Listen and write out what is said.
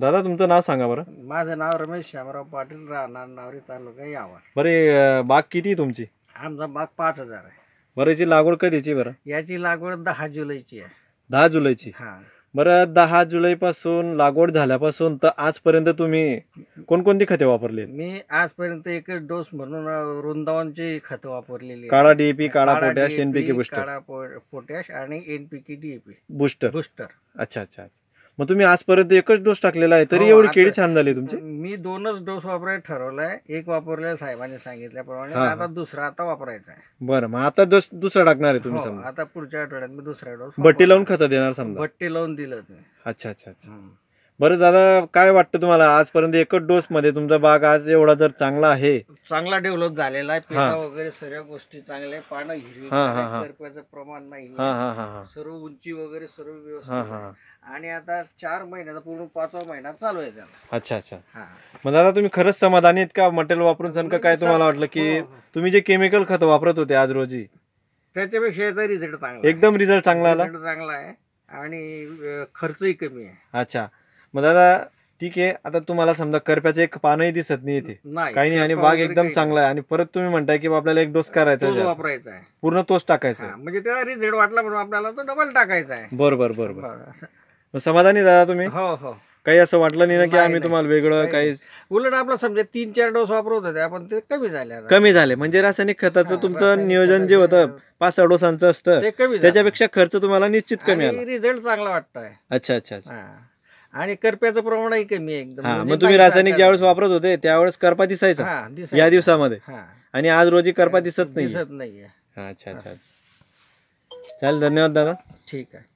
दादा तुमचं नाव सांगा बरं माझं नाव रमेश श्यामराव पाटील राहणार नावरी तालुका यावा बरे बाग किती तुमची आमचा बाग पाच हजार आहे बरं याची लागवड कधीची बरं याची लागवड दहा जुलैची आहे दहा जुलैची हा बरं दहा पासून लागवड झाल्यापासून तर आजपर्यंत तुम्ही कोणकोणती खते वापरली मी आजपर्यंत एकच डोस म्हणून वृंदावनची खतं वापरलेली काळा डीएपी काळा पोटॅश एनपीके बुस्टर काळा पोटॅश आणि एनपीके डीएपी बुस्टर बुस्टर अच्छा अच्छा अच्छा मग तुम्ही आजपर्यंत एकच डोस टाकलेला आहे तरी हो, एवढी केळी छान झाली तुमची मी दोनच डोस वापरायला ठरवलाय एक वापरलेला साहेबांनी सांगितल्याप्रमाणे आता दुसरा आता वापरायचा आहे बरं मग आता डोस दुसरा टाकणार आहे तुम्ही हो, समजा आता पुढच्या आठवड्यात मी दुसरा डोस भट्टी लावून खत देणार समजा भट्टी लावून दिलं अच्छा अच्छा अच्छा बरं दादा काय वाटतं तुम्हाला आजपर्यंत एकच डोस मध्ये तुमचा बाग आज एवढा जर चांगला आहे चांगला डेव्हलप झालेला आहे पिता वगैरे सगळ्या गोष्टी चांगल्या आहे पाणी हिरवी प्रमाण नाही सर्व उंची वगैरे सर्व व्यवस्थित आणि आता चार महिन्याचा पूर्ण पाचवा महिना चालू आहे त्याला अच्छा अच्छा मग दादा तुम्ही खरंच समाधानी आहेत का मटेरियल वापरून सांग काय तुम्हाला वाटलं की हो, हो. तुम्ही जे केमिकल खत वापरत होते आज रोजी त्याच्यापेक्षा याचा रिझल्ट चांगला एकदम रिझल्ट चांगला आला चांगला आहे आणि खर्चही कमी आहे अच्छा मग दादा ठीक आहे आता तुम्हाला समजा करप्याचं एक पानही दिसत नाही इथे काही नाही आणि बाग एकदम चांगला आहे आणि परत तुम्ही म्हणताय की आपल्याला एक डोस करायचा वापरायचा आहे पूर्ण तोच टाकायचा म्हणजे त्याला रिझल्ट वाटला म्हणून आपल्याला तो डबल टाकायचा आहे बरोबर बरोबर मग समाधानी दादा तुम्ही हो हो काही असं वाटलं नाही ना की आम्ही तुम्हाला वेगळं काही उलट आपला समजा तीन चार डोस वापरत होते आपण ते कमी झाले कमी झाले म्हणजे रासायनिक खताचं तुमचं नियोजन जे होतं पाच सहा डोसांचं असतं ते कमी त्याच्यापेक्षा खर्च तुम्हाला निश्चित कमी रिझल्ट चांगला वाटतोय अच्छा अच्छा आणि करप्याचं प्रमाणही कमी एकदम म्हणजे मग तुम्ही रासायनिक ज्यावेळेस वापरत होते त्यावेळेस करपा दिसायचा या दिवसामध्ये आणि आज रोजी करपा दिसत नाही दिसत नाही अच्छा अच्छा चालेल धन्यवाद दादा ठीक आहे